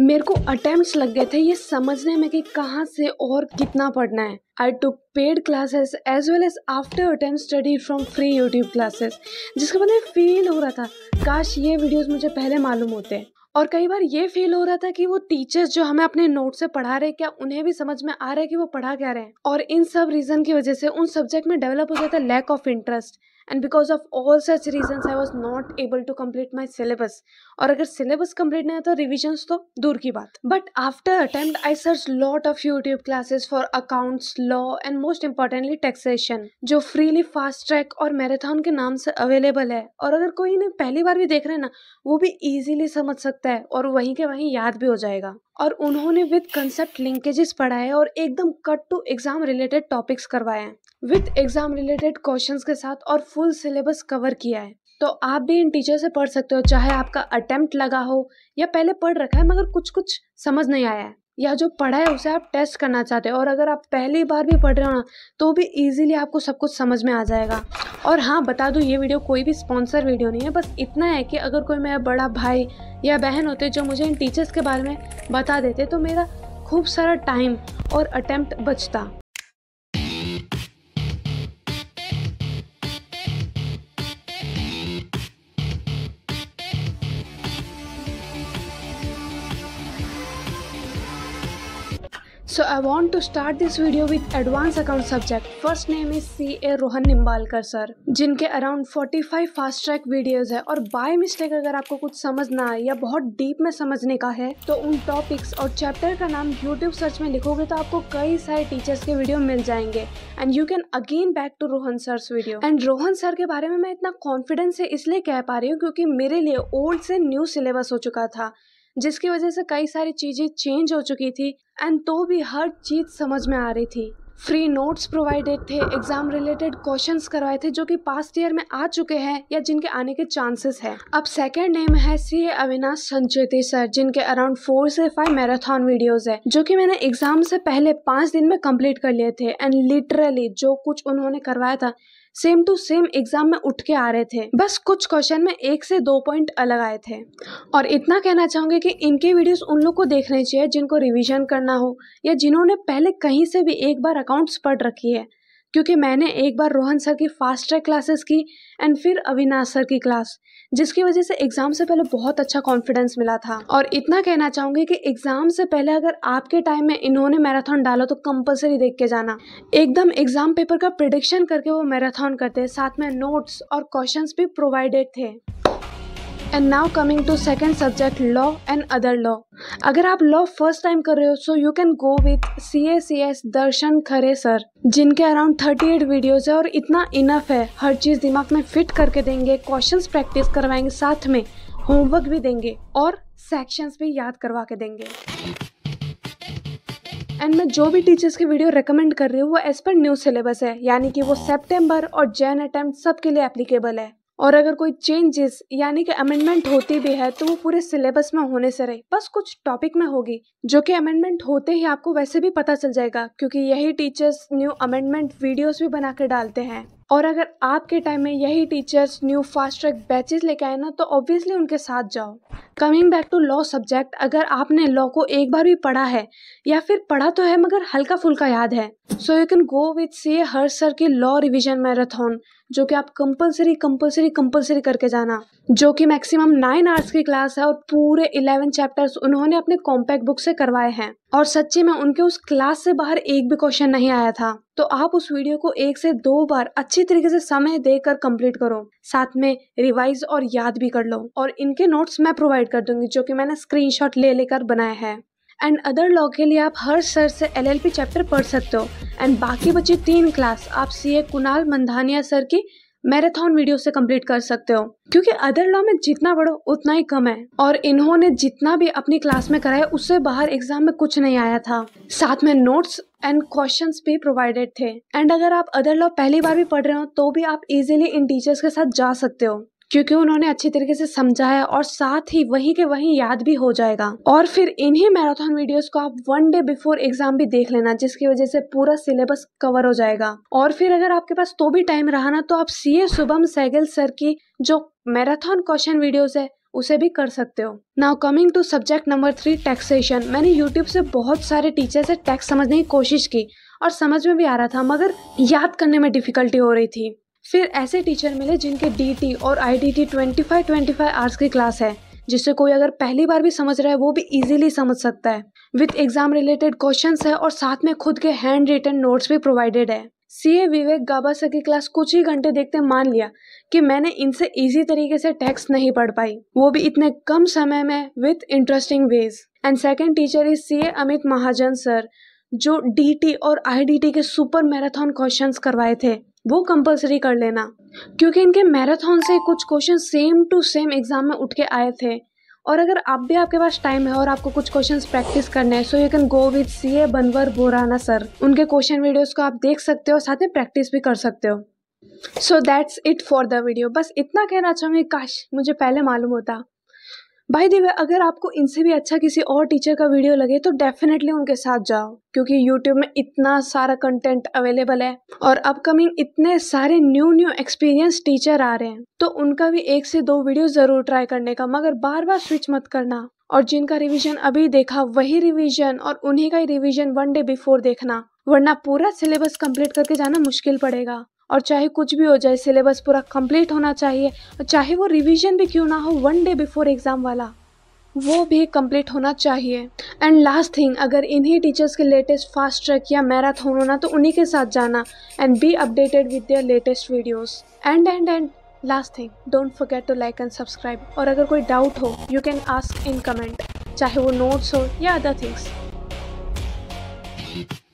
मेरे को अटेम्प्ट लग गए थे ये समझने में कि कहाँ से और कितना पढ़ना है I took paid classes as well as after attempt study from free YouTube classes जिसके बाद फील हो रहा था काश ये वीडियोस मुझे पहले मालूम होते और कई बार ये फील हो रहा था कि वो टीचर्स जो हमें अपने नोट से पढ़ा रहे क्या उन्हें भी समझ में आ रहा है कि वो पढ़ा क्या रहे हैं और इन सब रीजन की वजह से उन सब्जेक्ट में डेवलप हो जाता है lack of interest and because of all such reasons I was not able to complete my syllabus और अगर सिलेबस कम्प्लीट नहीं होता रिविजन्स तो दूर की बात but after attempt I search lot of YouTube classes for accounts law and most importantly taxation जो freely fast track और मैराथन के नाम से अवेलेबल है और अगर कोई इन्हें पहली बार भी देख रहे हैं ना वो भी ईजिली समझ सकता है और वहीं के वहीं याद भी हो जाएगा और उन्होंने विद कंसेप्ट लिंकेजेस पढ़ाए और एकदम cut to exam related topics करवाए हैं विद एग्जाम रिलेटेड क्वेश्चंस के साथ और फुल सिलेबस कवर किया है तो आप भी इन टीचर से पढ़ सकते हो चाहे आपका अटेम्प्ट लगा हो या पहले पढ़ रखा है मगर कुछ कुछ समझ नहीं आया है या जो पढ़ा है उसे आप टेस्ट करना चाहते हो और अगर आप पहली बार भी पढ़ रहे हो ना तो भी ईजिली आपको सब कुछ समझ में आ जाएगा और हाँ बता दूँ ये वीडियो कोई भी स्पॉन्सर वीडियो नहीं है बस इतना है कि अगर कोई मेरा बड़ा भाई या बहन होते जो मुझे इन टीचर्स के बारे में बता देते तो मेरा खूब सारा टाइम और अटैम्प्ट बचता So I want to start this video with advanced account subject. First name is CA Rohan Nimbalkar sir जिनके अराउंड 45 फास्ट ट्रैक वीडियोस है और बाय मिस्टेक अगर आपको कुछ समझना है या बहुत डीप में समझने का है तो उन टॉपिक्स और चैप्टर का नाम यूट्यूब सर्च में लिखोगे तो आपको कई सारे टीचर्स के वीडियो मिल जाएंगे and you can again back to Rohan sir video and Rohan sir के बारे में मैं इतना कॉन्फिडेंस से इसलिए कह पा रही हूँ क्योंकि मेरे लिए ओल्ड से न्यू सिलेबस हो चुका था जिसकी वजह से कई सारी चीज़ें चेंज हो चुकी थी एंड तो भी हर चीज़ समझ में आ रही थी फ्री नोट्स प्रोवाइडेड थे एग्जाम रिलेटेड क्वेश्चंस करवाए थे जो कि पास्ट ईयर में आ चुके हैं या जिनके आने के चांसेस हैं अब सेकंड नेम है सी अविनाश संचेती सर जिनके अराउंड फोर से फाइव मैराथन वीडियोस है जो कि मैंने एग्जाम से पहले पाँच दिन में कंप्लीट कर लिए थे एंड लिटरली जो कुछ उन्होंने करवाया था सेम टू सेम एग्जाम में उठ के आ रहे थे बस कुछ क्वेश्चन में एक से दो पॉइंट अलग आए थे और इतना कहना चाहूंगी कि इनके वीडियोस उन लोग को देखने चाहिए जिनको रिवीजन करना हो या जिन्होंने पहले कहीं से भी एक बार अकाउंट्स पढ़ रखी है क्योंकि मैंने एक बार रोहन सर की फ़ास्ट ट्रैक क्लासेस की एंड फिर अविनाश सर की क्लास जिसकी वजह से एग्ज़ाम से पहले बहुत अच्छा कॉन्फिडेंस मिला था और इतना कहना चाहूँगी कि एग्ज़ाम से पहले अगर आपके टाइम में इन्होंने मैराथन डाला तो कंपलसरी देख के जाना एकदम एग्ज़ाम पेपर का प्रिडिक्शन करके वो मैराथन करते साथ में नोट्स और क्वेश्चन भी प्रोवाइडेड थे and now coming to second subject law and other law अगर आप लॉ फर्स्ट टाइम कर रहे हो so you can go with C A C S Darshan Khare sir जिनके अराउंड थर्टी एट वीडियोज है और इतना इनफ है हर चीज़ दिमाग में फिट करके देंगे क्वेश्चन प्रैक्टिस करवाएंगे साथ में होमवर्क भी देंगे और सेक्शंस भी याद करवा के देंगे एंड मैं जो भी टीचर्स की वीडियो रेकमेंड कर रही हूँ वो एज पर न्यू सिलेबस है यानी कि वो सेप्टेम्बर और जैन अटैम्प्ट सबके लिए एप्लीकेबल है और अगर कोई चेंजेस यानी कि अमेंडमेंट होती भी है तो वो पूरे सिलेबस में होने से रहे बस कुछ टॉपिक में होगी जो कि अमेंडमेंट होते ही आपको वैसे भी पता चल जाएगा क्योंकि यही टीचर्स न्यू अमेंडमेंट वीडियोस भी बना के डालते हैं और अगर आपके टाइम में यही teachers new fast track batches लेके आए ना तो ऑब्वियसली उनके साथ जाओ coming back to law subject अगर आपने लॉ को एक बार भी पढ़ा है या फिर पढ़ा तो है मगर हल्का फुल्का याद है so you can go with C हर सर की लॉ रिविजन मैराथन जो कि आप कंपलसरी कंपलसरी कंपलसरी करके जाना जो कि मैक्सिमम नाइन आवर्स की क्लास है और पूरे इलेवन चैप्टर्स उन्होंने अपने कॉम्पैक्ट बुक से करवाए हैं और सच्ची में उनके उस क्लास से बाहर एक भी क्वेश्चन नहीं आया था तो आप उस वीडियो को एक से दो बार अच्छी तरीके से समय देकर कंप्लीट करो साथ में रिवाइज और याद भी कर लो और इनके नोट्स मैं प्रोवाइड कर दूंगी जो कि मैंने स्क्रीनशॉट ले लेकर बनाया है एंड अदर लॉ के लिए आप हर सर से एलएलपी चैप्टर पढ़ सकते हो एंड बाकी बची तीन क्लास आप सीए कुणाल मंधानिया सर की मैराथन वीडियो से कंप्लीट कर सकते हो क्योंकि अदर लॉ में जितना पढ़ो उतना ही कम है और इन्होंने जितना भी अपनी क्लास में कराया उससे बाहर एग्जाम में कुछ नहीं आया था साथ में नोट्स एंड क्वेश्चन भी प्रोवाइडेड थे एंड अगर आप अदर लॉ पहली बार भी पढ़ रहे हो तो भी आप इजिली इन टीचर्स के साथ जा सकते हो क्योंकि उन्होंने अच्छी तरीके से समझाया और साथ ही वहीं के वहीं याद भी हो जाएगा और फिर इन्हीं मैराथन वीडियोस को आप वन डे बिफोर एग्जाम भी देख लेना जिसकी वजह से पूरा सिलेबस कवर हो जाएगा और फिर अगर आपके पास तो भी टाइम रहा ना तो आप ए शुभम सैगल सर की जो मैराथन क्वेश्चन वीडियोज है उसे भी कर सकते हो now coming to subject number three taxation मैंने यूट्यूब से बहुत सारे टीचर से टैक्स समझने की कोशिश की और समझ में भी आ रहा था मगर याद करने में डिफिकल्टी हो रही थी फिर ऐसे टीचर मिले जिनके डी और I D T twenty five twenty hours की क्लास है जिससे कोई अगर पहली बार भी समझ रहा है वो भी इजीली समझ सकता है विथ एग्जाम रिलेटेड क्वेश्चन है और साथ में खुद के हैंड रिटन नोट्स भी प्रोवाइडेड है सी ए विवेक गाबासा की क्लास कुछ ही घंटे देखते मान लिया कि मैंने इनसे इजी तरीके से टेक्स्ट नहीं पढ़ पाई वो भी इतने कम समय में with interesting ways and second teacher is C A Amit Mahajan sir जो डी और आई के सुपर मैराथन क्वेश्चंस करवाए थे वो कंपलसरी कर लेना क्योंकि इनके मैराथन से कुछ question same to same exam में उठ के आए थे और अगर आप भी आपके पास टाइम है और आपको कुछ क्वेश्चंस प्रैक्टिस करने हैं so you can go with C A Banwar Borana sir उनके क्वेश्चन वीडियोस को आप देख सकते हो साथ में प्रैक्टिस भी कर सकते हो so that's it for the video बस इतना कहना चाहूँगी काश मुझे पहले मालूम होता भाई देवे अगर आपको इनसे भी अच्छा किसी और टीचर का वीडियो लगे तो डेफिनेटली उनके साथ जाओ क्योंकि यूट्यूब में इतना सारा कंटेंट अवेलेबल है और अपकमिंग इतने सारे न्यू न्यू एक्सपीरियंस टीचर आ रहे हैं तो उनका भी एक से दो वीडियो ज़रूर ट्राई करने का मगर बार बार स्विच मत करना और जिनका रिविजन अभी देखा वही रिविजन और उन्ही का ही रिविजन वन डे बिफोर देखना वरना पूरा सिलेबस कम्प्लीट करके जाना मुश्किल पड़ेगा और चाहे कुछ भी हो जाए सिलेबस पूरा कंप्लीट होना चाहिए और चाहे वो रिवीजन भी क्यों ना हो वन डे बिफोर एग्ज़ाम वाला वो भी कंप्लीट होना चाहिए एंड लास्ट थिंग अगर इन्हीं टीचर्स के लेटेस्ट फास्ट ट्रैक या मैराथन होना तो उन्हीं के साथ जाना and be updated with their latest videos and and and last thing don't forget to like and subscribe और अगर कोई डाउट हो you can ask in comment चाहे वो नोट्स हो या अदर थिंग्स